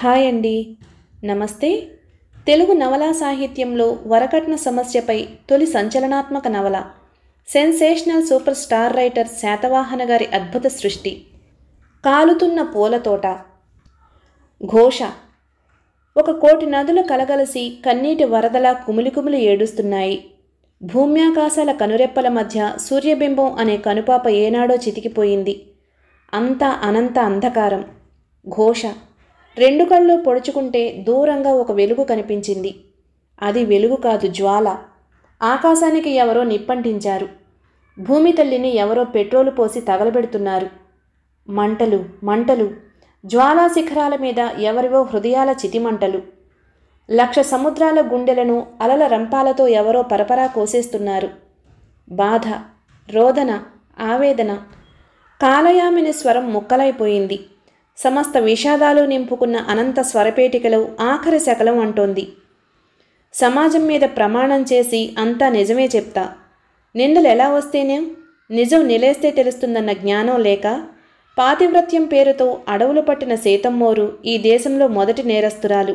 hi అండి నమస్తే తెలుగు నవలా సాహిత్యంలో వరకట్న సమస్యపై తొలి సంచలనాత్మక నవల sensational super star writer Satavahana గారి అద్భుత సృష్టి కాలుతున్న పూలతోట ఘోష ఒక కోటి నదులు కలగలసి కన్నీటి వరదలా కుమిలి కుమిలి ఏడుస్తున్నాయి భూమ్యాకాశాల కనురెప్పల మధ్య సూర్యబింబం అనే కనుపాప ఏనాడో చితికిపోయింది అంతా అనంత అంధకారం ఘోష రెండు కళ్ళు పొడుచుకుంటే దూరంగా ఒక వెలుగు కనిపించింది అది వెలుగు కాదు జ్వాల ఆకాశానికి ఎవరో నిప్పంటించారు భూమి తల్లిని ఎవరో పెట్రోలు పోసి తగలబెడుతున్నారు మంటలు మంటలు జ్వాలా శిఖరాల మీద ఎవరివో హృదయాల చితిమంటలు లక్ష సముద్రాల గుండెలను అలల రంపాలతో ఎవరో పరపరా కోసేస్తున్నారు బాధ రోదన ఆవేదన కాలయామిని స్వరం ముక్కలైపోయింది సమస్త విషాదాలు నింపుకున్న అనంత స్వరపేటికలో ఆఖరి శకలం అంటోంది సమాజం మీద ప్రమాణం చేసి అంతా నిజమే చెప్తా నిందలు ఎలా వస్తేనే నిజం నిలేస్తే తెలుస్తుందన్న జ్ఞానం లేక పాతివ్రత్యం పేరుతో అడవులు పట్టిన సీతమ్మోరు ఈ దేశంలో మొదటి నేరస్తురాలు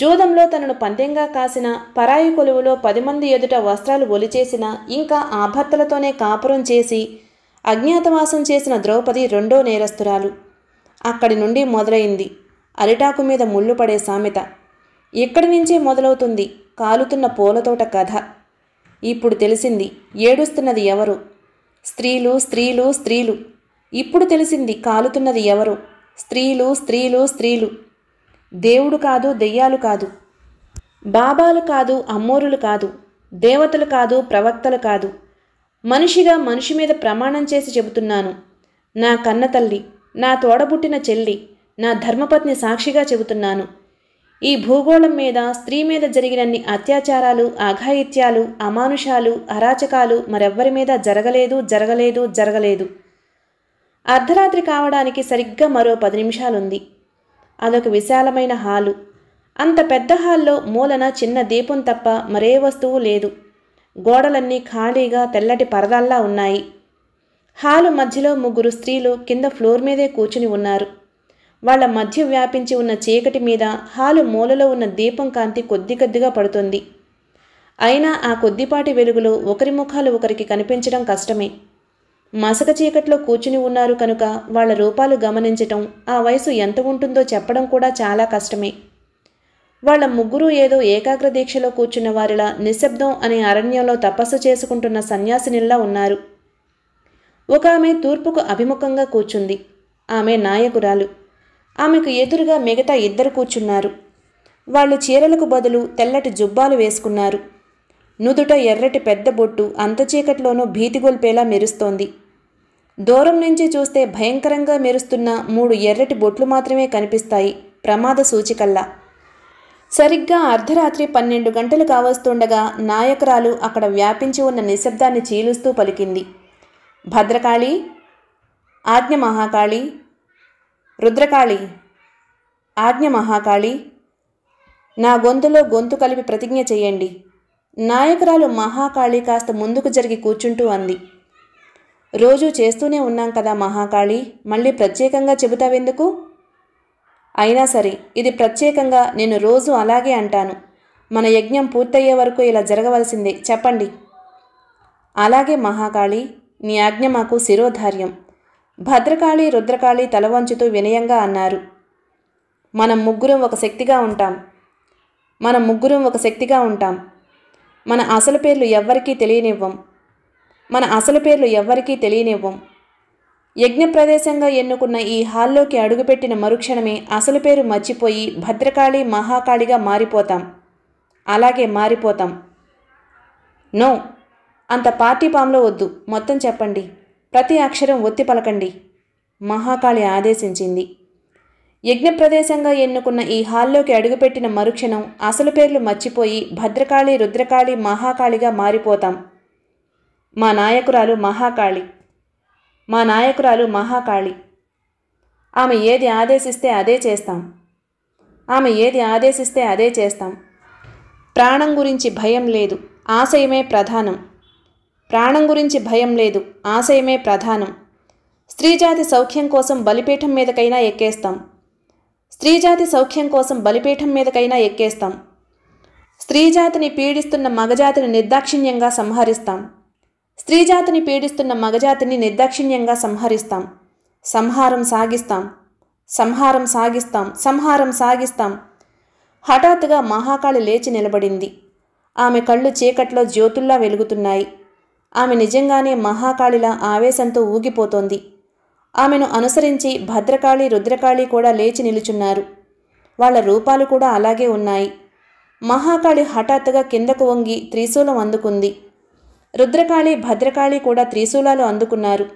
జూదంలో తనను పందెంగా కాసిన పరాయి కొలువులో పది మంది ఎదుట వస్త్రాలు ఒలిచేసిన ఇంకా ఆభర్తలతోనే కాపురం చేసి అజ్ఞాతవాసం చేసిన ద్రౌపది రెండో నేరస్తురాలు అక్కడి నుండి మొదలైంది అరిటాకు మీద ముళ్ళు పడే సామెత ఇక్కడి నుంచే మొదలవుతుంది కాలుతున్న పూలతోట కథ ఇప్పుడు తెలిసింది ఏడుస్తున్నది ఎవరు స్త్రీలు స్త్రీలు స్త్రీలు ఇప్పుడు తెలిసింది కాలుతున్నది ఎవరు స్త్రీలు స్త్రీలు స్త్రీలు దేవుడు కాదు దెయ్యాలు కాదు బాబాలు కాదు అమ్మోరులు కాదు దేవతలు కాదు ప్రవక్తలు కాదు మనిషిగా మనిషి మీద ప్రమాణం చేసి చెబుతున్నాను నా కన్నతల్లి నా తోడబుట్టిన చెల్లి నా ధర్మపత్ని సాక్షిగా చెబుతున్నాను ఈ భూగోళం మీద స్త్రీ మీద జరిగినన్ని అత్యాచారాలు అఘాయిత్యాలు అమానుషాలు అరాచకాలు మరెవ్వరి మీద జరగలేదు జరగలేదు జరగలేదు అర్ధరాత్రి కావడానికి సరిగ్గా మరో పది నిమిషాలుంది అదొక విశాలమైన హాలు అంత పెద్ద హాల్లో మూలన చిన్న దీపం తప్ప మరే వస్తువు లేదు గోడలన్నీ ఖాళీగా తెల్లటి పరదాల్లా ఉన్నాయి హాలు మధ్యలో ముగ్గురు స్త్రీలు కింద ఫ్లోర్ మీదే కూర్చుని ఉన్నారు వాళ్ళ మధ్య వ్యాపించి ఉన్న చీకటి మీద హాలు మూలలో ఉన్న దీపం కాంతి కొద్ది కొద్దిగా పడుతుంది అయినా ఆ కొద్దిపాటి వెలుగులో ఒకరి ముఖాలు ఒకరికి కనిపించడం కష్టమే మసక చీకట్లో కూర్చుని ఉన్నారు కనుక వాళ్ళ రూపాలు గమనించటం ఆ వయసు ఎంత ఉంటుందో చెప్పడం కూడా చాలా కష్టమే వాళ్ళ ముగ్గురు ఏదో ఏకాగ్ర దీక్షలో కూర్చున్న వారిలా నిశ్శబ్దం అనే అరణ్యంలో తపస్సు చేసుకుంటున్న సన్యాసినిల్లా ఉన్నారు ఒక ఆమె తూర్పుకు అభిముఖంగా కూర్చుంది ఆమె నాయకురాలు ఆమెకు ఎదురుగా మిగతా ఇద్దరు కూర్చున్నారు వాళ్ళు చీరలకు బదులు తెల్లటి జుబ్బాలు వేసుకున్నారు నుదుట ఎర్రటి పెద్ద బొట్టు అంత చీకట్లోనూ భీతిగొల్పేలా మెరుస్తోంది దూరం నుంచి చూస్తే భయంకరంగా మెరుస్తున్న మూడు ఎర్రటి బొట్లు మాత్రమే కనిపిస్తాయి ప్రమాద సూచికల్లా సరిగ్గా అర్ధరాత్రి పన్నెండు గంటలు కావస్తుండగా నాయకురాలు అక్కడ వ్యాపించి ఉన్న నిశ్శబ్దాన్ని చీలుస్తూ పలికింది భద్రకాళి ఆజ్ఞ మహాకాళి రుద్రకాళి ఆజ్ఞ మహాకాళి నా గొంతులో గొంతు కలిపి ప్రతిజ్ఞ చేయండి నాయకురాలు మహాకాళి కాస్త ముందుకు జరిగి కూర్చుంటూ అంది రోజూ చేస్తూనే ఉన్నాం కదా మహాకాళి మళ్ళీ ప్రత్యేకంగా చెబుతావెందుకు అయినా సరే ఇది ప్రత్యేకంగా నేను రోజు అలాగే అంటాను మన యజ్ఞం పూర్తయ్యే వరకు ఇలా జరగవలసిందే చెప్పండి అలాగే మహాకాళి నీ ఆజ్ఞ మాకు శిరోధార్యం భద్రకాళి రుద్రకాళి తలవంచుతూ వినయంగా అన్నారు మనం ముగ్గురం ఒక శక్తిగా ఉంటాం మనం ముగ్గురం ఒక శక్తిగా ఉంటాం మన అసలు పేర్లు ఎవ్వరికీ తెలియనివ్వం మన అసలు పేర్లు ఎవ్వరికీ తెలియనివ్వం యజ్ఞ ప్రదేశంగా ఎన్నుకున్న ఈ హాల్లోకి అడుగుపెట్టిన మరుక్షణమే అసలు పేరు మర్చిపోయి భద్రకాళి మహాకాళిగా మారిపోతాం అలాగే మారిపోతాం నో అంత పార్టీ పాంలో వద్దు మొత్తం చెప్పండి ప్రతి అక్షరం ఒత్తి పలకండి మహాకాళి ఆదేశించింది యజ్ఞప్రదేశంగా ఎన్నుకున్న ఈ హాల్లోకి అడుగుపెట్టిన మరుక్షణం అసలు పేర్లు మర్చిపోయి భద్రకాళి రుద్రకాళి మహాకాళిగా మారిపోతాం మా నాయకురాలు మహాకాళి మా నాయకురాలు మహాకాళి ఆమె ఏది ఆదేశిస్తే అదే చేస్తాం ఆమె ఏది ఆదేశిస్తే అదే చేస్తాం ప్రాణం గురించి భయం లేదు ఆశయమే ప్రధానం ప్రాణం గురించి భయం లేదు ఆశయమే ప్రధానం స్త్రీజాతి సౌఖ్యం కోసం బలిపీఠం మీదకైనా ఎక్కేస్తాం స్త్రీజాతి సౌఖ్యం కోసం బలిపీఠం మీదకైనా ఎక్కేస్తాం స్త్రీజాతిని పీడిస్తున్న మగజాతిని నిర్దాక్షిణ్యంగా సంహరిస్తాం స్త్రీజాతిని పీడిస్తున్న మగజాతిని నిర్దాక్షిణ్యంగా సంహరిస్తాం సంహారం సాగిస్తాం సంహారం సాగిస్తాం సంహారం సాగిస్తాం హఠాత్తుగా మహాకాళి లేచి నిలబడింది ఆమె కళ్ళు చీకట్లో జ్యోతుల్లా వెలుగుతున్నాయి ఆమె నిజంగానే మహాకాళిలా ఆవేశంతో ఊగిపోతోంది ఆమెను అనుసరించి భద్రకాళి రుద్రకాళి కూడా లేచి నిలుచున్నారు వాళ్ళ రూపాలు కూడా అలాగే ఉన్నాయి మహాకాళి హఠాత్తుగా కిందకు వంగి త్రిశూలం అందుకుంది రుద్రకాళి భద్రకాళి కూడా త్రిశూలాలు అందుకున్నారు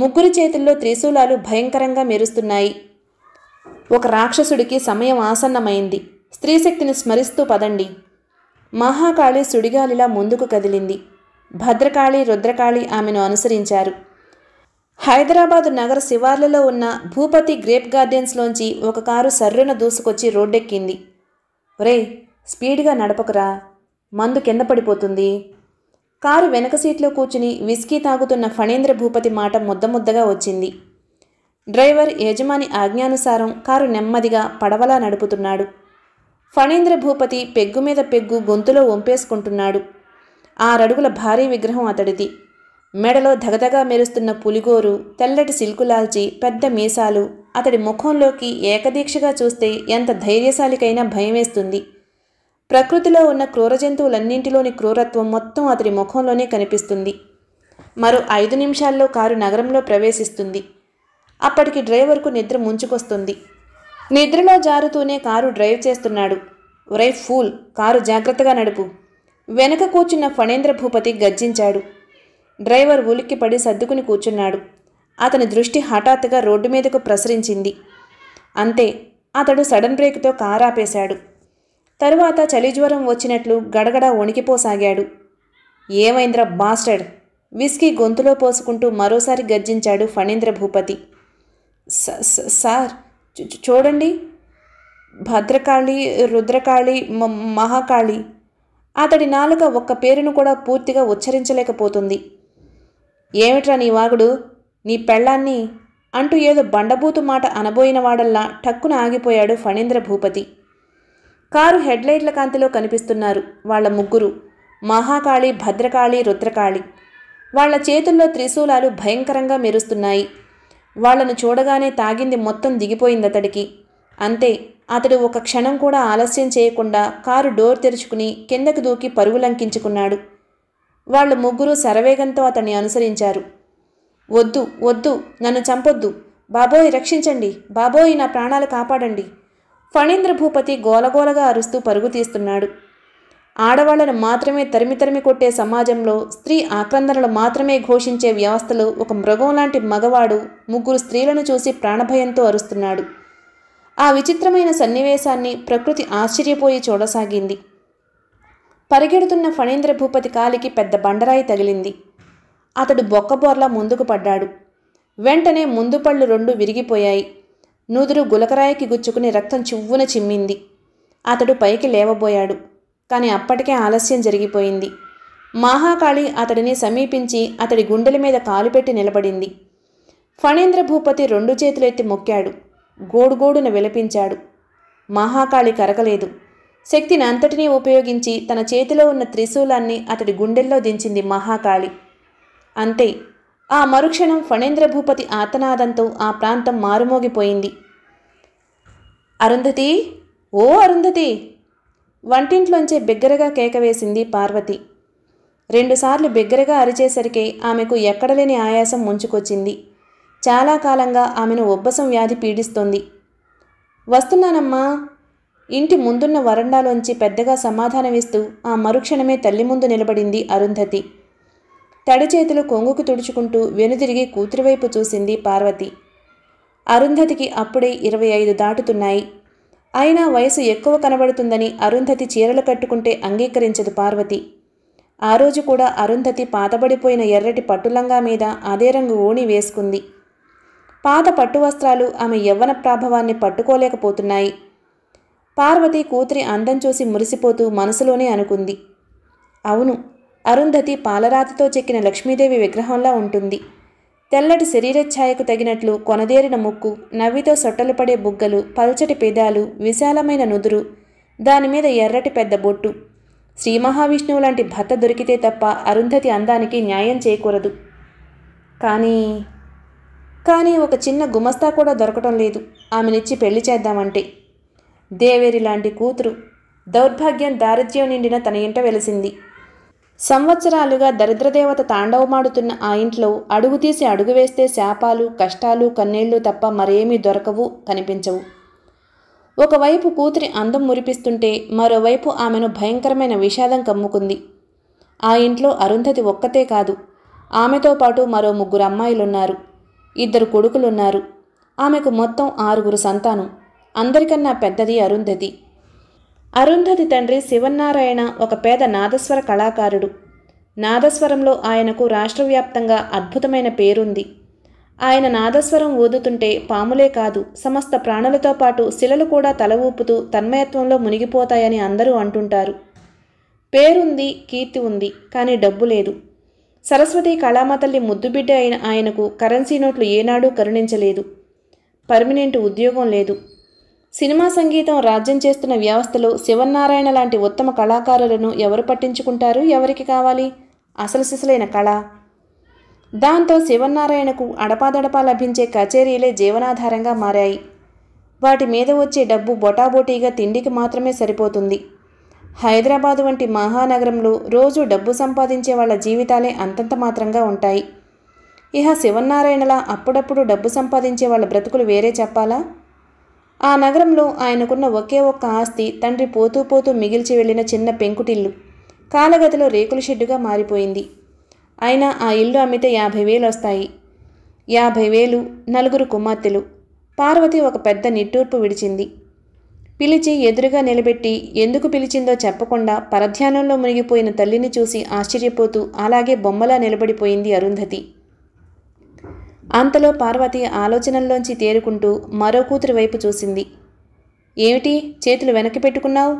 ముగ్గురు చేతుల్లో త్రిశూలాలు భయంకరంగా మెరుస్తున్నాయి ఒక రాక్షసుడికి సమయం ఆసన్నమైంది స్త్రీశక్తిని స్మరిస్తూ పదండి మహాకాళి సుడిగాలిలా ముందుకు కదిలింది భద్రకాళి రుద్రకాళి ఆమెను అనుసరించారు హైదరాబాదు నగర శివార్లలో ఉన్న భూపతి గ్రేప్ గార్డెన్స్లోంచి ఒక కారు సర్రున దూసుకొచ్చి రోడ్డెక్కింది రే స్పీడ్గా నడపకురా మందు కింద పడిపోతుంది కారు వెనక సీట్లో కూర్చుని విస్కీ తాగుతున్న ఫణేంద్ర భూపతి మాట ముద్ద ముద్దగా వచ్చింది డ్రైవర్ యజమాని ఆజ్ఞానుసారం కారు నెమ్మదిగా పడవలా నడుపుతున్నాడు ఫణేంద్ర భూపతి పెగ్గు మీద పెగ్గు గొంతులో వంపేసుకుంటున్నాడు ఆరడుగుల భారీ విగ్రహం అతడిది మెడలో ధగధగా మెరుస్తున్న పులిగోరు తెల్లటి సిల్కులాల్చి పెద్ద మీసాలు అతడి ముఖంలోకి ఏకదీక్షగా చూస్తే ఎంత ధైర్యశాలికైనా భయమేస్తుంది ప్రకృతిలో ఉన్న క్రూర జంతువులన్నింటిలోని క్రూరత్వం మొత్తం అతడి ముఖంలోనే కనిపిస్తుంది మరో ఐదు నిమిషాల్లో కారు నగరంలో ప్రవేశిస్తుంది అప్పటికి డ్రైవర్కు నిద్ర ముంచుకొస్తుంది నిద్రలో జారుతూనే కారు డ్రైవ్ చేస్తున్నాడు వ్రై ఫూల్ కారు జాగ్రత్తగా నడుపు వెనక కూర్చున్న ఫణేంద్ర భూపతి గర్జించాడు డ్రైవర్ ఉలిక్కిపడి సర్దుకుని కూర్చున్నాడు అతని దృష్టి హఠాత్తుగా రోడ్డు మీదకు ప్రసరించింది అంతే అతడు సడన్ బ్రేక్తో కారాపేశాడు తరువాత చలిజ్వరం వచ్చినట్లు గడగడ వణికిపోసాగాడు ఏమైంద్ర బాస్టర్డ్ విస్కీ గొంతులో పోసుకుంటూ మరోసారి గర్జించాడు ఫణీంద్ర భూపతి సార్ చూడండి భద్రకాళి రుద్రకాళి మహాకాళి అతడి నాలుక ఒక్క పేరును కూడా పూర్తిగా ఉచ్చరించలేకపోతుంది ఏమిట్రా నీ వాగుడు నీ పెళ్ళాన్ని అంటూ ఏదో బండబూతు మాట అనబోయిన వాడల్లా టక్కున ఆగిపోయాడు ఫణీంద్ర భూపతి కారు హెడ్లైట్ల కాంతిలో కనిపిస్తున్నారు వాళ్ళ ముగ్గురు మహాకాళి భద్రకాళి రుద్రకాళి వాళ్ళ చేతుల్లో త్రిశూలాలు భయంకరంగా మెరుస్తున్నాయి వాళ్లను చూడగానే తాగింది మొత్తం దిగిపోయింది అతడికి అంతే అతడు ఒక క్షణం కూడా ఆలస్యం చేయకుండా కారు డోర్ తెరుచుకుని కిందకు దూకి పరుగులంకించుకున్నాడు వాళ్ళు ముగ్గురు శరవేగంతో అతన్ని అనుసరించారు వద్దు వద్దు నన్ను చంపొద్దు బాబోయ్ రక్షించండి బాబోయ్ నా ప్రాణాలు కాపాడండి ఫణీంద్ర భూపతి గోలగోలగా అరుస్తూ పరుగు తీస్తున్నాడు ఆడవాళ్లను మాత్రమే తరిమి తరిమి కొట్టే సమాజంలో స్త్రీ ఆక్రందనలు మాత్రమే ఘోషించే వ్యవస్థలో ఒక మృగం లాంటి మగవాడు ముగ్గురు స్త్రీలను చూసి ప్రాణభయంతో అరుస్తున్నాడు ఆ విచిత్రమైన సన్నివేశాన్ని ప్రకృతి ఆశ్చర్యపోయి చూడసాగింది పరిగెడుతున్న ఫణేంద్ర భూపతి కాలికి పెద్ద బండరాయి తగిలింది అతడు బొక్కబోర్లా ముందుకు పడ్డాడు వెంటనే ముందు పళ్ళు రెండు విరిగిపోయాయి నూదురు గులకరాయికి గుచ్చుకుని రక్తం చివ్వున చిమ్మింది అతడు పైకి లేవబోయాడు కానీ అప్పటికే ఆలస్యం జరిగిపోయింది మహాకాళి అతడిని సమీపించి అతడి గుండెల మీద కాలుపెట్టి నిలబడింది ఫణేంద్ర భూపతి రెండు చేతులెత్తి మొక్కాడు గోడుగోడున విలపించాడు మహాకాళి కరకలేదు శక్తిని అంతటినీ ఉపయోగించి తన చేతిలో ఉన్న త్రిశూలాన్ని అతడి గుండెల్లో దించింది మహాకాళి అంతే ఆ మరుక్షణం ఫణేంద్ర భూపతి ఆతనాదంతో ఆ ప్రాంతం మారుమోగిపోయింది అరుంధతి ఓ అరుంధతి వంటింట్లోంచే బిగ్గరగా కేకవేసింది పార్వతి రెండుసార్లు బిగ్గరగా అరిచేసరికి ఆమెకు ఎక్కడలేని ఆయాసం ముంచుకొచ్చింది చాలా కాలంగా ఆమెను ఉబ్బసం వ్యాధి పీడిస్తోంది వస్తున్నానమ్మా ఇంటి ముందున్న వరండాలోంచి పెద్దగా సమాధానమిస్తూ ఆ మరుక్షణమే తల్లి ముందు నిలబడింది అరుంధతి తడిచేతులు కొంగుకు తుడుచుకుంటూ వెనుదిరిగి కూతురువైపు చూసింది పార్వతి అరుంధతికి అప్పుడే ఇరవై ఐదు దాటుతున్నాయి అయినా వయసు ఎక్కువ కనబడుతుందని అరుంధతి చీరలు కట్టుకుంటే అంగీకరించదు పార్వతి ఆ రోజు కూడా అరుంధతి పాతబడిపోయిన ఎర్రటి పట్టులంగా మీద అదే రంగు ఓణి వేసుకుంది పాత పట్టు వస్త్రాలు ఆమె యవ్వన ప్రాభవాన్ని పట్టుకోలేకపోతున్నాయి పార్వతి కూతురి అందం చూసి మురిసిపోతూ మనసులోనే అనుకుంది అవును అరుంధతి పాలరాతితో చెక్కిన లక్ష్మీదేవి విగ్రహంలా ఉంటుంది తెల్లటి శరీరఛాయకు తగినట్లు కొనదేరిన ముక్కు నవ్వితో సొట్టలు పడే బుగ్గలు పల్చటి పెదాలు విశాలమైన నుదురు దానిమీద ఎర్రటి పెద్ద బొట్టు శ్రీ మహావిష్ణువు లాంటి భర్త దొరికితే తప్ప అరుంధతి అందానికి న్యాయం చేయకూడదు కానీ కానీ ఒక చిన్న గుమస్తా కూడా దొరకటం లేదు ఆమెనిచ్చి పెళ్లి చేద్దామంటే దేవేరి లాంటి కూతురు దౌర్భాగ్యం దారిద్ర్యం నిండిన తన ఇంట వెలిసింది సంవత్సరాలుగా దరిద్రదేవత తాండవమాడుతున్న ఆ ఇంట్లో అడుగు తీసి అడుగు వేస్తే శాపాలు కష్టాలు కన్నీళ్లు తప్ప మరేమీ దొరకవు కనిపించవు ఒకవైపు కూతురి అందం మురిపిస్తుంటే మరోవైపు ఆమెను భయంకరమైన విషాదం కమ్ముకుంది ఆ ఇంట్లో అరుంధతి ఒక్కతే కాదు ఆమెతో పాటు మరో ముగ్గురు అమ్మాయిలున్నారు ఇద్దరు కొడుకులున్నారు ఆమెకు మొత్తం ఆరుగురు సంతానం అందరికన్నా పెద్దది అరుంధతి అరుంధతి తండ్రి శివన్నారాయణ ఒక పేద నాదస్వర కళాకారుడు నాదస్వరంలో ఆయనకు రాష్ట్రవ్యాప్తంగా అద్భుతమైన పేరుంది ఆయన నాదస్వరం ఊదుతుంటే పాములే కాదు సమస్త ప్రాణులతో పాటు శిలలు కూడా తల ఊపుతూ తన్మయత్వంలో మునిగిపోతాయని అందరూ అంటుంటారు పేరుంది కీర్తి ఉంది కానీ డబ్బు లేదు సరస్వతి కళామాతల్లి ముద్దుబిడ్డ అయిన ఆయనకు కరెన్సీ నోట్లు ఏనాడూ కరుణించలేదు పర్మినెంట్ ఉద్యోగం లేదు సినిమా సంగీతం రాజ్యం చేస్తున్న వ్యవస్థలో శివన్నారాయణ లాంటి ఉత్తమ కళాకారులను ఎవరు పట్టించుకుంటారు ఎవరికి కావాలి అసలు సిసలైన కళ దాంతో శివన్నారాయణకు అడపాదడపా లభించే కచేరీలే జీవనాధారంగా మారాయి వాటి మీద వచ్చే డబ్బు బొటాబోటీగా తిండికి మాత్రమే సరిపోతుంది హైదరాబాద్ వంటి మహానగరంలో రోజు డబ్బు సంపాదించే వాళ్ళ జీవితాలే అంతంత మాత్రంగా ఉంటాయి ఇహ శివన్నారాయణలా అప్పుడప్పుడు డబ్బు సంపాదించే వాళ్ళ బ్రతుకులు వేరే చెప్పాలా ఆ నగరంలో ఆయనకున్న ఒకే ఒక్క ఆస్తి తండ్రి పోతూ పోతూ మిగిల్చి వెళ్ళిన చిన్న పెంకుటిల్లు కాలగతిలో రేకుల షెడ్డుగా మారిపోయింది అయినా ఆ ఇల్లు అమ్మితే యాభై వేలు వస్తాయి యాభై వేలు నలుగురు కుమార్తెలు పార్వతి ఒక పెద్ద నిట్టూర్పు విడిచింది పిలిచి ఎదురుగా నిలబెట్టి ఎందుకు పిలిచిందో చెప్పకుండా పరధ్యానంలో మునిగిపోయిన తల్లిని చూసి ఆశ్చర్యపోతూ అలాగే బొమ్మలా నిలబడిపోయింది అరుంధతి అంతలో పార్వతి ఆలోచనల్లోంచి తేరుకుంటూ మరో కూతురి వైపు చూసింది ఏమిటి చేతులు వెనక్కి పెట్టుకున్నావు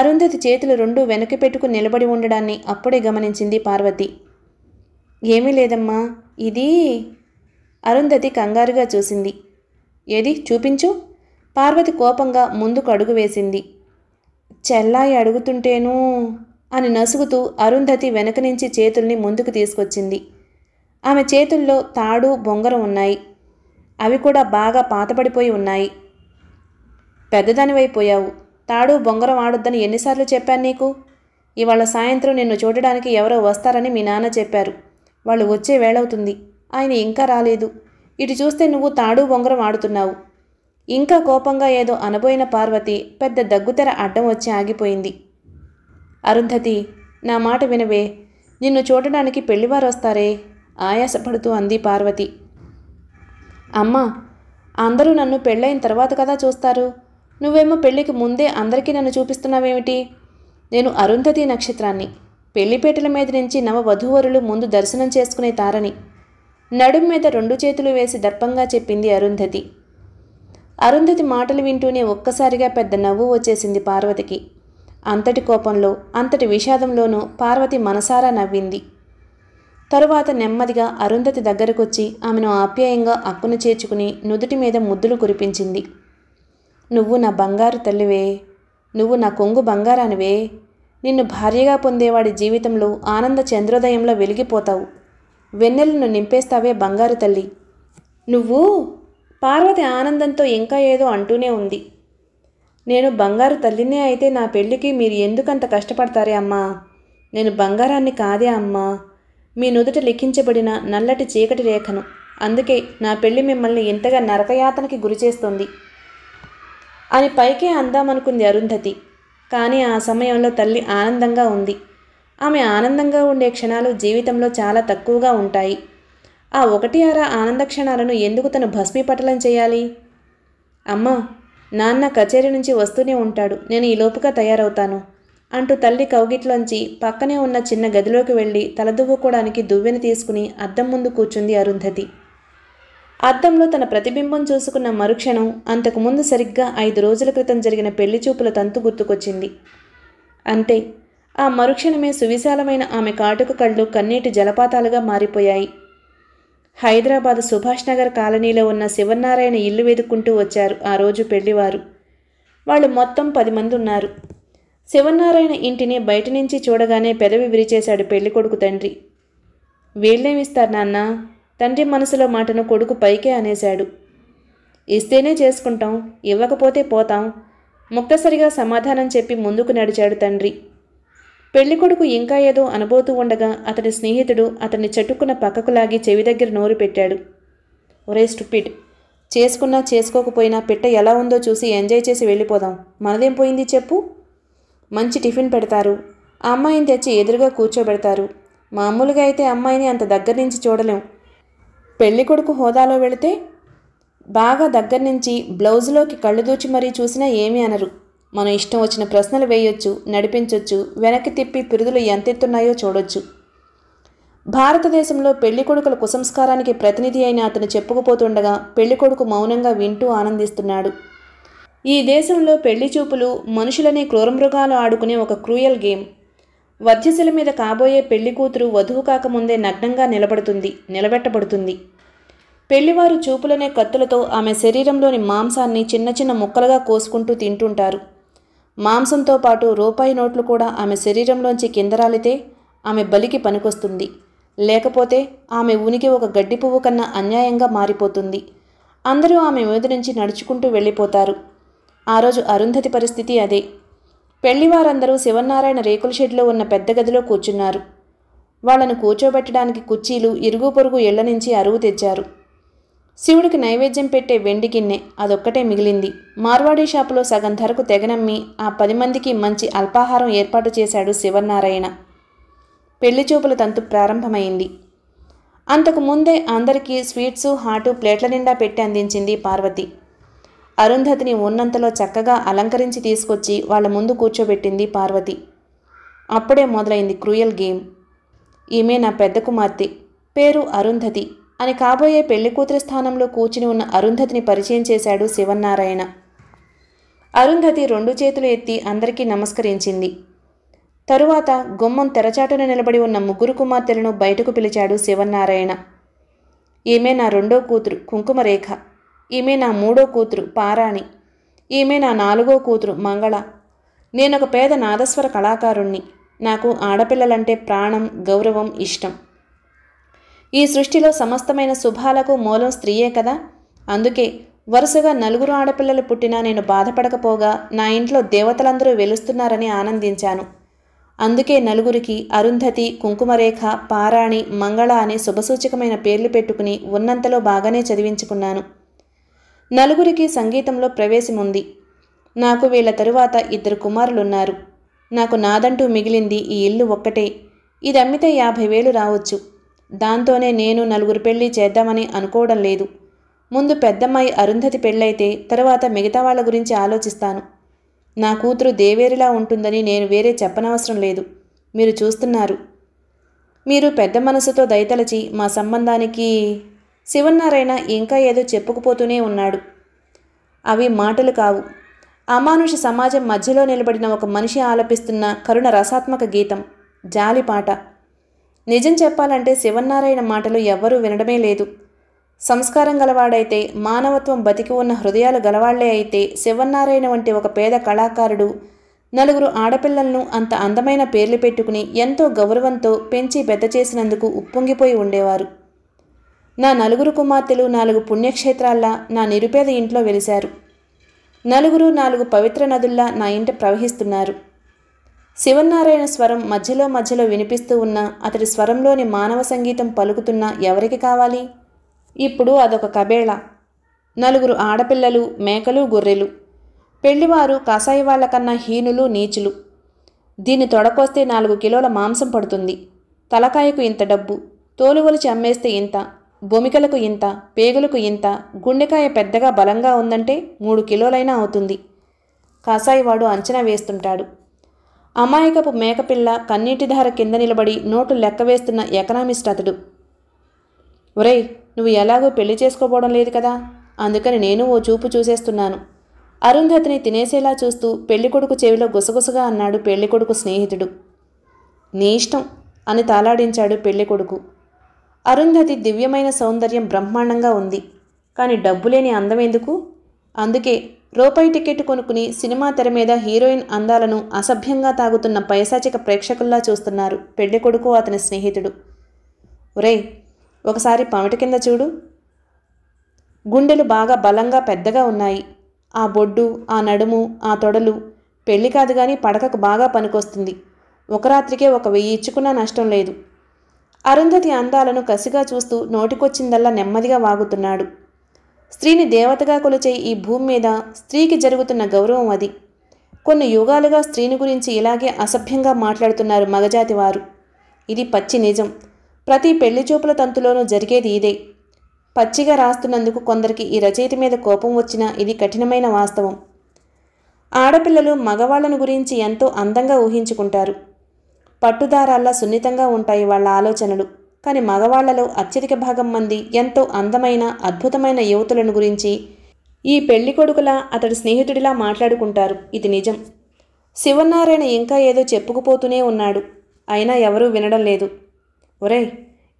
అరుంధతి చేతులు రెండూ వెనక్కి పెట్టుకుని నిలబడి ఉండడాన్ని అప్పుడే గమనించింది పార్వతి ఏమీ లేదమ్మా ఇది అరుంధతి కంగారుగా చూసింది ఏది చూపించు పార్వతి కోపంగా ముందుకు అడుగు వేసింది చెల్లాయి అడుగుతుంటేనూ అని నసుగుతూ అరుంధతి వెనక నుంచి చేతుల్ని ముందుకు తీసుకొచ్చింది ఆమె చేతుల్లో తాడు బొంగరం ఉన్నాయి అవి కూడా బాగా పాతపడిపోయి ఉన్నాయి పెద్దదానివైపోయావు తాడు బొంగరం ఆడొద్దని ఎన్నిసార్లు చెప్పాను నీకు ఇవాళ సాయంత్రం నిన్ను చూడడానికి ఎవరో వస్తారని మీ నాన్న చెప్పారు వాళ్ళు వచ్చే వేళవుతుంది ఆయన ఇంకా రాలేదు ఇటు చూస్తే నువ్వు తాడు బొంగరం ఆడుతున్నావు ఇంకా కోపంగా ఏదో అనబోయిన పార్వతి పెద్ద దగ్గుతెర అడ్డం వచ్చి ఆగిపోయింది అరుంధతి నా మాట వినవే నిన్ను చూడడానికి పెళ్లివారు వస్తారే ఆయాసపడుతూ అంది పార్వతి అమ్మా అందరూ నన్ను పెళ్ళైన తర్వాత కదా చూస్తారు నువ్వేమో పెళ్ళికి ముందే అందరికీ నన్ను చూపిస్తున్నావేమిటి నేను అరుంధతి నక్షత్రాన్ని పెళ్లిపేటల మీద నుంచి నవ వధూవరులు ముందు దర్శనం చేసుకునే తారని నడుం మీద రెండు చేతులు వేసి దర్పంగా చెప్పింది అరుంధతి అరుంధతి మాటలు వింటూనే ఒక్కసారిగా పెద్ద నవ్వు వచ్చేసింది పార్వతికి అంతటి కోపంలో అంతటి విషాదంలోనూ పార్వతి మనసారా నవ్వింది తరువాత నెమ్మదిగా అరుంధతి దగ్గరకొచ్చి ఆమెను ఆప్యాయంగా అక్కును చేర్చుకుని నుదుటి మీద ముద్దులు కురిపించింది నువ్వు నా బంగారు తల్లివే నువ్వు నా కొంగు బంగారానివే నిన్ను భార్యగా పొందేవాడి జీవితంలో ఆనంద చంద్రోదయంలో వెలిగిపోతావు వెన్నెలను నింపేస్తావే బంగారు తల్లి నువ్వు పార్వతి ఆనందంతో ఇంకా ఏదో అంటూనే ఉంది నేను బంగారు తల్లినే అయితే నా పెళ్ళికి మీరు ఎందుకంత కష్టపడతారే అమ్మా నేను బంగారాన్ని కాదే అమ్మా మీ నుదుట లిఖించబడిన నల్లటి చీకటి రేఖను అందుకే నా పెళ్లి మిమ్మల్ని ఇంతగా నరకయాతనకి గురిచేస్తుంది అని పైకే అందామనుకుంది అరుంధతి కానీ ఆ సమయంలో తల్లి ఆనందంగా ఉంది ఆమె ఆనందంగా ఉండే క్షణాలు జీవితంలో చాలా తక్కువగా ఉంటాయి ఆ ఒకటి ఆరా ఆనంద క్షణాలను ఎందుకు తను భస్మీపటలం చేయాలి అమ్మా నాన్న కచేరీ నుంచి వస్తూనే ఉంటాడు నేను ఈలోపుగా తయారవుతాను అంటూ తల్లి కౌగిట్లోంచి పక్కనే ఉన్న చిన్న గదిలోకి వెళ్ళి తలదువ్వుకోవడానికి దువ్వెని తీసుకుని అద్దం ముందు కూర్చుంది అరుంధతి అద్దంలో తన ప్రతిబింబం చూసుకున్న మరుక్షణం అంతకుముందు సరిగ్గా ఐదు రోజుల క్రితం జరిగిన పెళ్లి చూపుల తంతు గుర్తుకొచ్చింది అంతే ఆ మరుక్షణమే సువిశాలమైన ఆమె కాటుక కళ్ళు కన్నీటి జలపాతాలుగా మారిపోయాయి హైదరాబాద్ సుభాష్ నగర్ కాలనీలో ఉన్న శివనారాయణ ఇల్లు వెతుక్కుంటూ వచ్చారు ఆ రోజు పెళ్లివారు వాళ్ళు మొత్తం పది మంది ఉన్నారు శివనారాయణ ఇంటిని బయట నుంచి చూడగానే పెదవి విరిచేశాడు పెళ్ళికొడుకు తండ్రి వీళ్ళేమిస్తారు నాన్న తండ్రి మనసులో మాటను కొడుకు పైకే అనేశాడు ఇస్తేనే చేసుకుంటాం ఇవ్వకపోతే పోతాం ముక్తసరిగా సమాధానం చెప్పి ముందుకు నడిచాడు తండ్రి పెళ్లికొడుకు ఇంకా ఏదో అనబోతూ ఉండగా అతని స్నేహితుడు అతన్ని చటుక్కున పక్కకు లాగి చెవి దగ్గర నోరు పెట్టాడు ఒరే స్టూపిడ్ చేసుకున్నా చేసుకోకపోయినా పిట్ట ఎలా ఉందో చూసి ఎంజాయ్ చేసి వెళ్ళిపోదాం మనదేం పోయింది చెప్పు మంచి టిఫిన్ పెడతారు ఆ అమ్మాయిని తెచ్చి ఎదురుగా కూర్చోబెడతారు మామూలుగా అయితే అమ్మాయిని అంత దగ్గర నుంచి చూడలేం పెళ్ళికొడుకు హోదాలో వెళితే బాగా దగ్గర నుంచి బ్లౌజ్లోకి కళ్ళు దూచి మరీ చూసినా ఏమీ అనరు మనం ఇష్టం వచ్చిన ప్రశ్నలు వేయొచ్చు నడిపించవచ్చు వెనక్కి తిప్పి పిరుదులు ఎంతెత్తున్నాయో చూడొచ్చు భారతదేశంలో కొడుకుల కుసంస్కారానికి ప్రతినిధి అయిన అతను చెప్పుకుపోతుండగా కొడుకు మౌనంగా వింటూ ఆనందిస్తున్నాడు ఈ దేశంలో పెళ్లి చూపులు మనుషులనే క్రూరమృగాలు ఆడుకునే ఒక క్రూయల్ గేమ్ వధ్యశల మీద కాబోయే పెళ్లి కూతురు వధువు కాకముందే నగ్నంగా నిలబడుతుంది నిలబెట్టబడుతుంది పెళ్లివారు చూపులనే కత్తులతో ఆమె శరీరంలోని మాంసాన్ని చిన్న చిన్న ముక్కలుగా కోసుకుంటూ తింటుంటారు మాంసంతో పాటు రూపాయి నోట్లు కూడా ఆమె శరీరంలోంచి కిందరాలితే ఆమె బలికి పనికొస్తుంది లేకపోతే ఆమె ఉనికి ఒక గడ్డి పువ్వు కన్నా అన్యాయంగా మారిపోతుంది అందరూ ఆమె మీద నుంచి నడుచుకుంటూ వెళ్ళిపోతారు ఆ రోజు అరుంధతి పరిస్థితి అదే పెళ్లివారందరూ శివనారాయణ రేకుల షెడ్లో ఉన్న పెద్ద గదిలో కూర్చున్నారు వాళ్లను కూర్చోబెట్టడానికి కుర్చీలు ఇరుగు పొరుగు ఇళ్ల నుంచి అరువు తెచ్చారు శివుడికి నైవేద్యం పెట్టే వెండి గిన్నె అదొక్కటే మిగిలింది మార్వాడీ షాపులో సగం ధరకు తెగనమ్మి ఆ పది మందికి మంచి అల్పాహారం ఏర్పాటు చేశాడు శివనారాయణ పెళ్లి చూపుల తంతు ప్రారంభమైంది అంతకు ముందే అందరికీ స్వీట్స్ హాటు ప్లేట్ల నిండా పెట్టి అందించింది పార్వతి అరుంధతిని ఉన్నంతలో చక్కగా అలంకరించి తీసుకొచ్చి వాళ్ళ ముందు కూర్చోబెట్టింది పార్వతి అప్పుడే మొదలైంది క్రూయల్ గేమ్ ఈమె నా పెద్ద కుమార్తె పేరు అరుంధతి అని కాబోయే పెళ్లికూతురి స్థానంలో కూర్చుని ఉన్న అరుంధతిని పరిచయం చేశాడు శివన్నారాయణ అరుంధతి రెండు చేతులు ఎత్తి అందరికీ నమస్కరించింది తరువాత గుమ్మం తెరచాటున నిలబడి ఉన్న ముగ్గురు కుమార్తెలను బయటకు పిలిచాడు శివన్నారాయణ ఈమె నా రెండో కూతురు కుంకుమరేఖ ఈమె నా మూడో కూతురు పారాణి ఈమె నా నాలుగో కూతురు మంగళ నేనొక పేద నాదస్వర కళాకారుణ్ణి నాకు ఆడపిల్లలంటే ప్రాణం గౌరవం ఇష్టం ఈ సృష్టిలో సమస్తమైన శుభాలకు మూలం స్త్రీయే కదా అందుకే వరుసగా నలుగురు ఆడపిల్లలు పుట్టినా నేను బాధపడకపోగా నా ఇంట్లో దేవతలందరూ వెలుస్తున్నారని ఆనందించాను అందుకే నలుగురికి అరుంధతి కుంకుమరేఖ పారాణి మంగళ అనే శుభసూచకమైన పేర్లు పెట్టుకుని ఉన్నంతలో బాగానే చదివించుకున్నాను నలుగురికి సంగీతంలో ప్రవేశం ఉంది నాకు వీళ్ళ తరువాత ఇద్దరు కుమారులున్నారు నాకు నాదంటూ మిగిలింది ఈ ఇల్లు ఒక్కటే ఇది అమ్మితే యాభై వేలు రావచ్చు దాంతోనే నేను నలుగురు పెళ్లి చేద్దామని అనుకోవడం లేదు ముందు పెద్దమ్మాయి అరుంధతి పెళ్ళైతే తర్వాత మిగతా వాళ్ళ గురించి ఆలోచిస్తాను నా కూతురు దేవేరిలా ఉంటుందని నేను వేరే చెప్పనవసరం లేదు మీరు చూస్తున్నారు మీరు పెద్ద మనసుతో దయతలచి మా సంబంధానికి శివన్నారాయణ ఇంకా ఏదో చెప్పుకుపోతూనే ఉన్నాడు అవి మాటలు కావు అమానుష సమాజం మధ్యలో నిలబడిన ఒక మనిషి ఆలపిస్తున్న కరుణ రసాత్మక గీతం జాలిపాట నిజం చెప్పాలంటే శివన్నారాయణ మాటలు ఎవ్వరూ వినడమే లేదు సంస్కారం గలవాడైతే మానవత్వం బతికి ఉన్న హృదయాలు గలవాళ్లే అయితే శివన్నారాయణ వంటి ఒక పేద కళాకారుడు నలుగురు ఆడపిల్లలను అంత అందమైన పేర్లు పెట్టుకుని ఎంతో గౌరవంతో పెంచి పెద్ద చేసినందుకు ఉప్పొంగిపోయి ఉండేవారు నా నలుగురు కుమార్తెలు నాలుగు పుణ్యక్షేత్రాల్లా నా నిరుపేద ఇంట్లో వెలిశారు నలుగురు నాలుగు పవిత్ర నదుల్లా నా ఇంట ప్రవహిస్తున్నారు శివనారాయణ స్వరం మధ్యలో మధ్యలో వినిపిస్తూ ఉన్న అతడి స్వరంలోని మానవ సంగీతం పలుకుతున్న ఎవరికి కావాలి ఇప్పుడు అదొక కబేళ నలుగురు ఆడపిల్లలు మేకలు గొర్రెలు పెళ్లివారు కాసాయి వాళ్లకన్నా హీనులు నీచులు దీన్ని తొడకొస్తే నాలుగు కిలోల మాంసం పడుతుంది తలకాయకు ఇంత డబ్బు తోలువలిచి అమ్మేస్తే ఇంత బొమికలకు ఇంత పేగులకు ఇంత గుండెకాయ పెద్దగా బలంగా ఉందంటే మూడు కిలోలైనా అవుతుంది కాసాయివాడు అంచనా వేస్తుంటాడు అమాయకపు మేకపిల్ల కన్నీటిధార కింద నిలబడి నోటు లెక్క వేస్తున్న ఎకనామిస్ట్ అతడు ఒరేయ్ నువ్వు ఎలాగో పెళ్లి చేసుకోబోవడం లేదు కదా అందుకని నేను ఓ చూపు చూసేస్తున్నాను అరుంధతిని తినేసేలా చూస్తూ పెళ్ళికొడుకు చెవిలో గుసగుసగా అన్నాడు పెళ్ళికొడుకు స్నేహితుడు నీ ఇష్టం అని తాలాడించాడు పెళ్ళికొడుకు అరుంధతి దివ్యమైన సౌందర్యం బ్రహ్మాండంగా ఉంది కానీ డబ్బులేని అందం ఎందుకు అందుకే రూపాయి టికెట్ కొనుక్కుని సినిమా తెర మీద హీరోయిన్ అందాలను అసభ్యంగా తాగుతున్న పైశాచిక ప్రేక్షకుల్లా చూస్తున్నారు పెళ్లి కొడుకు అతని స్నేహితుడు ఒరే ఒకసారి పమిట కింద చూడు గుండెలు బాగా బలంగా పెద్దగా ఉన్నాయి ఆ బొడ్డు ఆ నడుము ఆ తొడలు పెళ్లి కాదు కానీ పడకకు బాగా పనికొస్తుంది ఒక రాత్రికే ఒక వెయ్యి ఇచ్చుకున్నా నష్టం లేదు అరుంధతి అందాలను కసిగా చూస్తూ నోటికొచ్చిందల్లా నెమ్మదిగా వాగుతున్నాడు స్త్రీని దేవతగా కొలిచే ఈ భూమి మీద స్త్రీకి జరుగుతున్న గౌరవం అది కొన్ని యుగాలుగా స్త్రీని గురించి ఇలాగే అసభ్యంగా మాట్లాడుతున్నారు మగజాతి వారు ఇది పచ్చి నిజం ప్రతి పెళ్లి చూపుల తంతులోనూ జరిగేది ఇదే పచ్చిగా రాస్తున్నందుకు కొందరికి ఈ రచయిత మీద కోపం వచ్చినా ఇది కఠినమైన వాస్తవం ఆడపిల్లలు మగవాళ్లను గురించి ఎంతో అందంగా ఊహించుకుంటారు పట్టుదారాల్లా సున్నితంగా ఉంటాయి వాళ్ళ ఆలోచనలు కానీ మగవాళ్లలో అత్యధిక భాగం మంది ఎంతో అందమైన అద్భుతమైన యువతులను గురించి ఈ పెళ్లి కొడుకులా అతడి స్నేహితుడిలా మాట్లాడుకుంటారు ఇది నిజం శివనారాయణ ఇంకా ఏదో చెప్పుకుపోతూనే ఉన్నాడు అయినా ఎవరూ వినడం లేదు ఒరే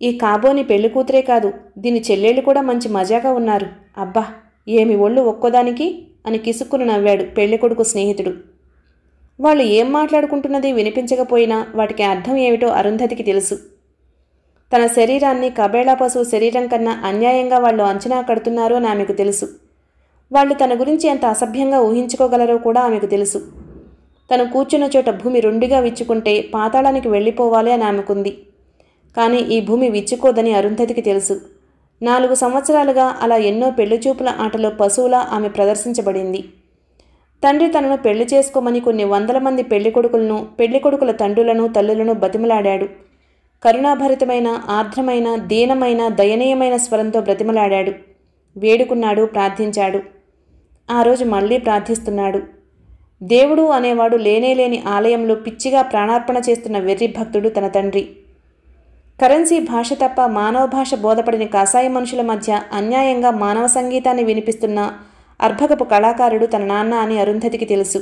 ఈ కాబోని పెళ్లి కూతురే కాదు దీని చెల్లెళ్ళు కూడా మంచి మజాగా ఉన్నారు అబ్బా ఏమి ఒళ్ళు ఒక్కోదానికి అని కిసుక్కును నవ్వాడు పెళ్ళికొడుకు స్నేహితుడు వాళ్ళు ఏం మాట్లాడుకుంటున్నది వినిపించకపోయినా వాటికి అర్థం ఏమిటో అరుంధతికి తెలుసు తన శరీరాన్ని కబేళా పశువు శరీరం కన్నా అన్యాయంగా వాళ్ళు అంచనా కడుతున్నారు అని ఆమెకు తెలుసు వాళ్ళు తన గురించి ఎంత అసభ్యంగా ఊహించుకోగలరో కూడా ఆమెకు తెలుసు తను కూర్చున్న చోట భూమి రెండుగా విచ్చుకుంటే పాతాళానికి వెళ్ళిపోవాలి అని ఆమెకుంది కానీ ఈ భూమి విచ్చుకోదని అరుంధతికి తెలుసు నాలుగు సంవత్సరాలుగా అలా ఎన్నో పెళ్లిచూపుల ఆటలో పశువులా ఆమె ప్రదర్శించబడింది తండ్రి తనను పెళ్లి చేసుకోమని కొన్ని వందల మంది పెళ్లి కొడుకుల తండ్రులను తల్లులను బతిమలాడాడు కరుణాభరితమైన ఆర్ద్రమైన దీనమైన దయనీయమైన స్వరంతో బ్రతిమలాడాడు వేడుకున్నాడు ప్రార్థించాడు ఆ రోజు మళ్ళీ ప్రార్థిస్తున్నాడు దేవుడు అనేవాడు లేనేలేని ఆలయంలో పిచ్చిగా ప్రాణార్పణ చేస్తున్న వెర్రి భక్తుడు తన తండ్రి కరెన్సీ భాష తప్ప మానవ భాష బోధపడిన కాసాయి మనుషుల మధ్య అన్యాయంగా మానవ సంగీతాన్ని వినిపిస్తున్న అర్భకపు కళాకారుడు తన నాన్న అని అరుంధతికి తెలుసు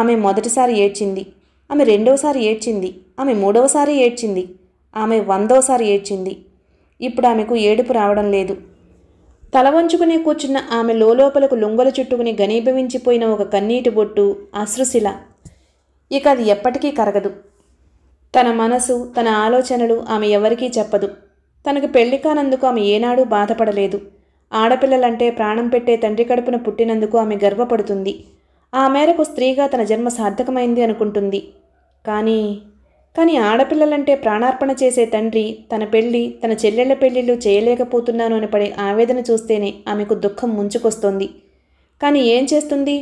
ఆమె మొదటిసారి ఏడ్చింది ఆమె రెండవసారి ఏడ్చింది ఆమె మూడవసారి ఏడ్చింది ఆమె వందవసారి ఏడ్చింది ఇప్పుడు ఆమెకు ఏడుపు రావడం లేదు తల వంచుకుని కూర్చున్న ఆమె లోపలకు లొంగలు చుట్టుకుని గనీభవించిపోయిన ఒక కన్నీటి బొట్టు అశ్రుశిల ఇక అది ఎప్పటికీ కరగదు తన మనసు తన ఆలోచనలు ఆమె ఎవరికీ చెప్పదు తనకు పెళ్లి కానందుకు ఆమె ఏనాడూ బాధపడలేదు ఆడపిల్లలంటే ప్రాణం పెట్టే తండ్రి కడుపున పుట్టినందుకు ఆమె గర్వపడుతుంది ఆ మేరకు స్త్రీగా తన జన్మ సార్థకమైంది అనుకుంటుంది కానీ కానీ ఆడపిల్లలంటే ప్రాణార్పణ చేసే తండ్రి తన పెళ్లి తన చెల్లెళ్ల పెళ్లిళ్ళు చేయలేకపోతున్నాను అని పడే ఆవేదన చూస్తేనే ఆమెకు దుఃఖం ముంచుకొస్తోంది కానీ ఏం చేస్తుంది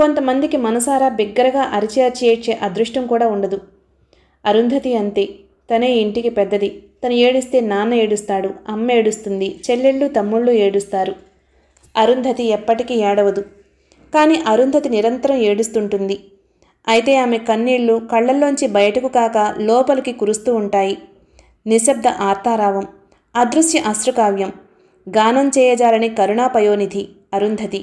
కొంతమందికి మనసారా బిగ్గరగా అరిచి అరిచి ఏడ్చే అదృష్టం కూడా ఉండదు అరుంధతి అంతే తనే ఇంటికి పెద్దది తను ఏడిస్తే నాన్న ఏడుస్తాడు అమ్మ ఏడుస్తుంది చెల్లెళ్ళు తమ్ముళ్ళు ఏడుస్తారు అరుంధతి ఎప్పటికీ ఏడవదు కానీ అరుంధతి నిరంతరం ఏడుస్తుంటుంది అయితే ఆమె కన్నీళ్లు కళ్ళల్లోంచి బయటకు కాక లోపలికి కురుస్తూ ఉంటాయి నిశ్శబ్ద ఆర్తారావం అదృశ్య అశ్రుకావ్యం గానం చేయజాలని కరుణాపయోనిధి అరుంధతి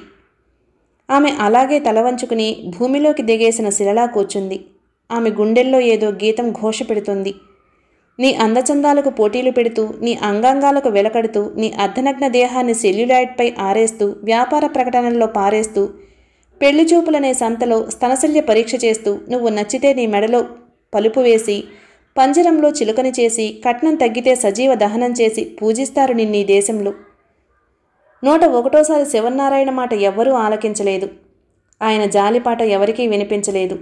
ఆమె అలాగే తలవంచుకుని భూమిలోకి దిగేసిన శిలలా కూర్చుంది ఆమె గుండెల్లో ఏదో గీతం ఘోష పెడుతుంది నీ అందచందాలకు పోటీలు పెడుతూ నీ అంగాంగాలకు వెలకడుతూ నీ అర్ధనగ్న దేహాన్ని సెల్యులైట్పై ఆరేస్తూ వ్యాపార ప్రకటనల్లో పారేస్తూ పెళ్లి చూపులనే సంతలో స్తనశల్య పరీక్ష చేస్తూ నువ్వు నచ్చితే నీ మెడలో పలుపు వేసి పంజరంలో చిలుకని చేసి కట్నం తగ్గితే సజీవ దహనం చేసి పూజిస్తారు నిన్ను ఈ దేశంలో నూట ఒకటోసారి శివనారాయణ మాట ఎవ్వరూ ఆలకించలేదు ఆయన జాలిపాట ఎవరికీ వినిపించలేదు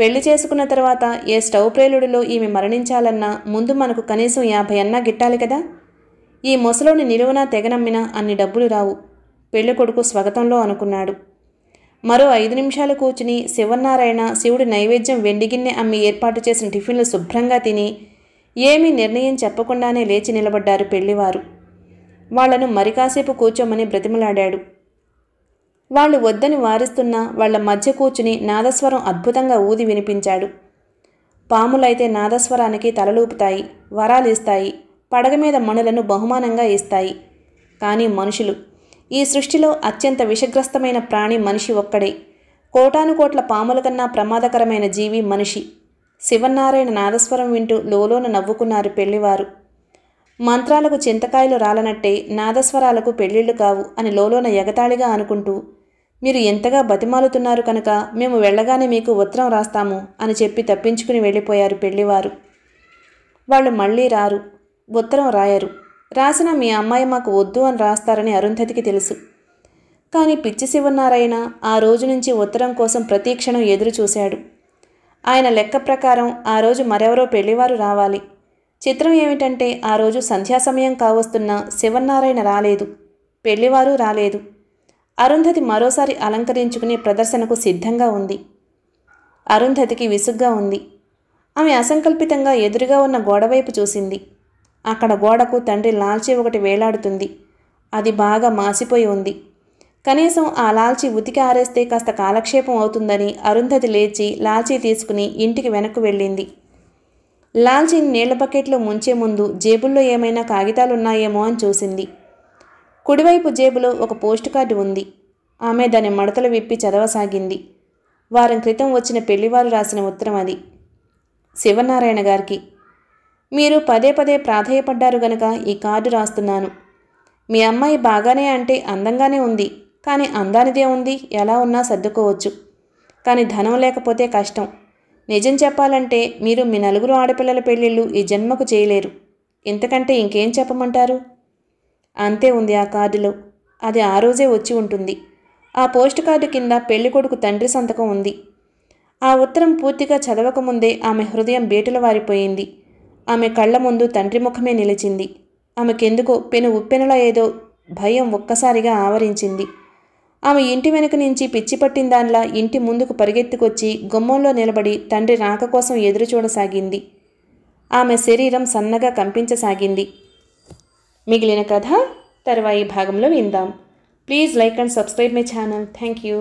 పెళ్లి చేసుకున్న తర్వాత ఏ స్టవ్ ప్రేలుడిలో ఈమె మరణించాలన్నా ముందు మనకు కనీసం యాభై అన్నా గిట్టాలి కదా ఈ మొసలోని నిలువునా తెగనమ్మినా అన్ని డబ్బులు రావు పెళ్లి కొడుకు స్వాగతంలో అనుకున్నాడు మరో ఐదు నిమిషాలు కూర్చుని శివనారాయణ శివుడి నైవేద్యం వెండిగిన్నె అమ్మి ఏర్పాటు చేసిన టిఫిన్లు శుభ్రంగా తిని ఏమీ నిర్ణయం చెప్పకుండానే లేచి నిలబడ్డారు పెళ్లివారు వాళ్లను మరి కాసేపు కూర్చోమని బ్రతిమలాడాడు వాళ్ళు వద్దని వారిస్తున్నా వాళ్ల మధ్య కూర్చుని నాదస్వరం అద్భుతంగా ఊది వినిపించాడు పాములైతే నాదస్వరానికి తలలూపుతాయి వరాలిస్తాయి పడగ మీద మణులను బహుమానంగా ఇస్తాయి కానీ మనుషులు ఈ సృష్టిలో అత్యంత విషగ్రస్తమైన ప్రాణి మనిషి ఒక్కడే కోటానుకోట్ల పాముల కన్నా ప్రమాదకరమైన జీవి మనిషి శివనారాయణ నాదస్వరం వింటూ లోలోన నవ్వుకున్నారు పెళ్లివారు మంత్రాలకు చింతకాయలు రాలనట్టే నాదస్వరాలకు పెళ్ళిళ్ళు కావు అని లోలోన ఎగతాళిగా అనుకుంటూ మీరు ఎంతగా బతిమాలుతున్నారు కనుక మేము వెళ్ళగానే మీకు ఉత్తరం రాస్తాము అని చెప్పి తప్పించుకుని వెళ్ళిపోయారు పెళ్లివారు వాళ్ళు మళ్ళీ రారు ఉత్తరం రాయరు రాసిన మీ అమ్మాయి మాకు వద్దు అని రాస్తారని అరుంధతికి తెలుసు కానీ పిచ్చి శివనారాయణ ఆ రోజు నుంచి ఉత్తరం కోసం ప్రతీక్షణం ఎదురు చూశాడు ఆయన లెక్క ప్రకారం ఆ రోజు మరెవరో పెళ్లివారు రావాలి చిత్రం ఏమిటంటే ఆ రోజు సంధ్యా సమయం కావస్తున్న శివన్నారాయణ రాలేదు పెళ్లివారు రాలేదు అరుంధతి మరోసారి అలంకరించుకునే ప్రదర్శనకు సిద్ధంగా ఉంది అరుంధతికి విసుగ్గా ఉంది ఆమె అసంకల్పితంగా ఎదురుగా ఉన్న గోడవైపు చూసింది అక్కడ గోడకు తండ్రి లాల్చీ ఒకటి వేలాడుతుంది అది బాగా మాసిపోయి ఉంది కనీసం ఆ లాల్చి ఉతికి ఆరేస్తే కాస్త కాలక్షేపం అవుతుందని అరుంధతి లేచి లాల్చీ తీసుకుని ఇంటికి వెనక్కు వెళ్ళింది లాల్చీని నీళ్ల బకెట్లో ముంచే ముందు జేబుల్లో ఏమైనా కాగితాలున్నాయేమో అని చూసింది కుడివైపు జేబులో ఒక పోస్ట్ కార్డు ఉంది ఆమె దాని మడతలు విప్పి చదవసాగింది వారం క్రితం వచ్చిన పెళ్లివారు రాసిన ఉత్తరం అది శివనారాయణ గారికి మీరు పదే పదే ప్రాధాయపడ్డారు గనక ఈ కార్డు రాస్తున్నాను మీ అమ్మాయి బాగానే అంటే అందంగానే ఉంది కానీ అందానిదే ఉంది ఎలా ఉన్నా సర్దుకోవచ్చు కానీ ధనం లేకపోతే కష్టం నిజం చెప్పాలంటే మీరు మీ నలుగురు ఆడపిల్లల పెళ్ళిళ్ళు ఈ జన్మకు చేయలేరు ఇంతకంటే ఇంకేం చెప్పమంటారు అంతే ఉంది ఆ కార్డులో అది ఆ రోజే వచ్చి ఉంటుంది ఆ పోస్ట్ కార్డు కింద పెళ్ళికొడుకు తండ్రి సంతకం ఉంది ఆ ఉత్తరం పూర్తిగా చదవకముందే ఆమె హృదయం బీటలు వారిపోయింది ఆమె కళ్ళ ముందు తండ్రి ముఖమే నిలిచింది ఆమెకెందుకో పెను ఉప్పెనలో ఏదో భయం ఒక్కసారిగా ఆవరించింది ఆమె ఇంటి వెనుక నుంచి పిచ్చి పట్టిందాన్లా ఇంటి ముందుకు పరిగెత్తుకొచ్చి గుమ్మంలో నిలబడి తండ్రి రాక కోసం ఎదురు చూడసాగింది ఆమె శరీరం సన్నగా కంపించసాగింది మిగిలిన కథ తర్వాయి భాగంలో విందాం please like and subscribe my channel thank you